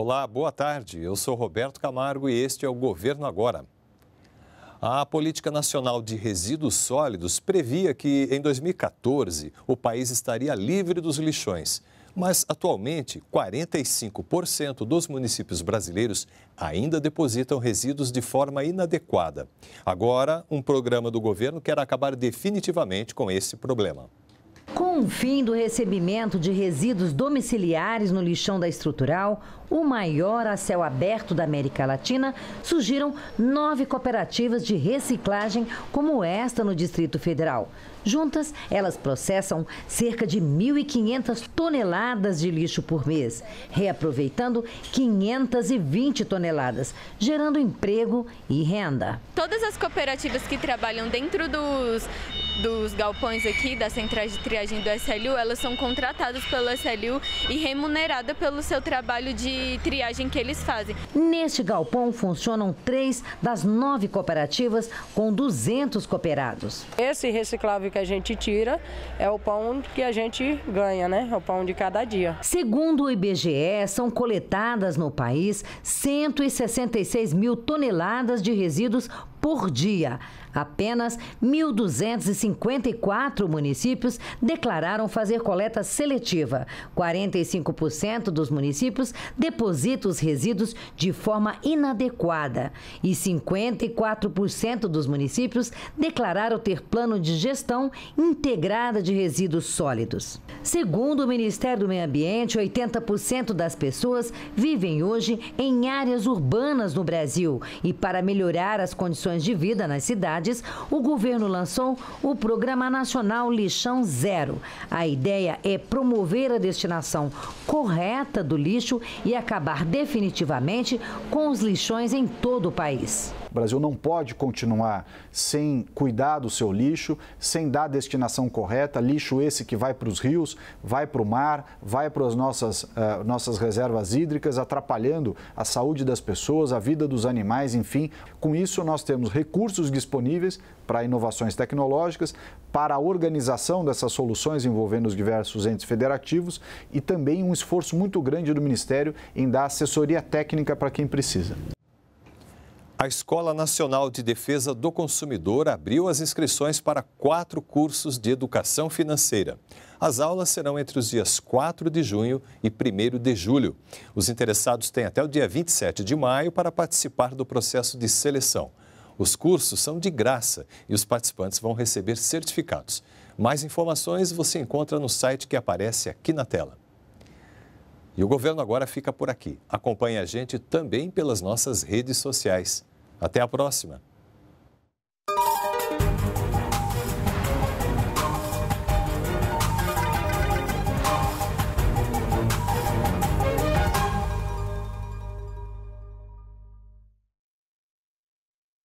Olá, boa tarde. Eu sou Roberto Camargo e este é o Governo Agora. A Política Nacional de Resíduos Sólidos previa que, em 2014, o país estaria livre dos lixões. Mas, atualmente, 45% dos municípios brasileiros ainda depositam resíduos de forma inadequada. Agora, um programa do governo quer acabar definitivamente com esse problema. Com o fim do recebimento de resíduos domiciliares no lixão da estrutural, o maior a céu aberto da América Latina, surgiram nove cooperativas de reciclagem como esta no Distrito Federal. Juntas, elas processam cerca de 1.500 toneladas de lixo por mês, reaproveitando 520 toneladas, gerando emprego e renda. Todas as cooperativas que trabalham dentro dos, dos galpões aqui, da centrais de triagem do SLU, elas são contratadas pelo SLU e remuneradas pelo seu trabalho de triagem que eles fazem. Neste galpão funcionam três das nove cooperativas com 200 cooperados. Esse reciclável que que a gente tira é o pão que a gente ganha, né? É o pão de cada dia. Segundo o IBGE, são coletadas no país 166 mil toneladas de resíduos por dia. Apenas 1.254 municípios declararam fazer coleta seletiva. 45% dos municípios deposita os resíduos de forma inadequada e 54% dos municípios declararam ter plano de gestão integrada de resíduos sólidos. Segundo o Ministério do Meio Ambiente, 80% das pessoas vivem hoje em áreas urbanas no Brasil e para melhorar as condições condições de vida nas cidades, o governo lançou o Programa Nacional Lixão Zero. A ideia é promover a destinação correta do lixo e acabar definitivamente com os lixões em todo o país. O Brasil não pode continuar sem cuidar do seu lixo, sem dar a destinação correta, lixo esse que vai para os rios, vai para o mar, vai para as nossas, uh, nossas reservas hídricas, atrapalhando a saúde das pessoas, a vida dos animais, enfim. Com isso, nós temos temos recursos disponíveis para inovações tecnológicas, para a organização dessas soluções envolvendo os diversos entes federativos e também um esforço muito grande do Ministério em dar assessoria técnica para quem precisa. A Escola Nacional de Defesa do Consumidor abriu as inscrições para quatro cursos de educação financeira. As aulas serão entre os dias 4 de junho e 1 de julho. Os interessados têm até o dia 27 de maio para participar do processo de seleção. Os cursos são de graça e os participantes vão receber certificados. Mais informações você encontra no site que aparece aqui na tela. E o governo agora fica por aqui. Acompanhe a gente também pelas nossas redes sociais. Até a próxima!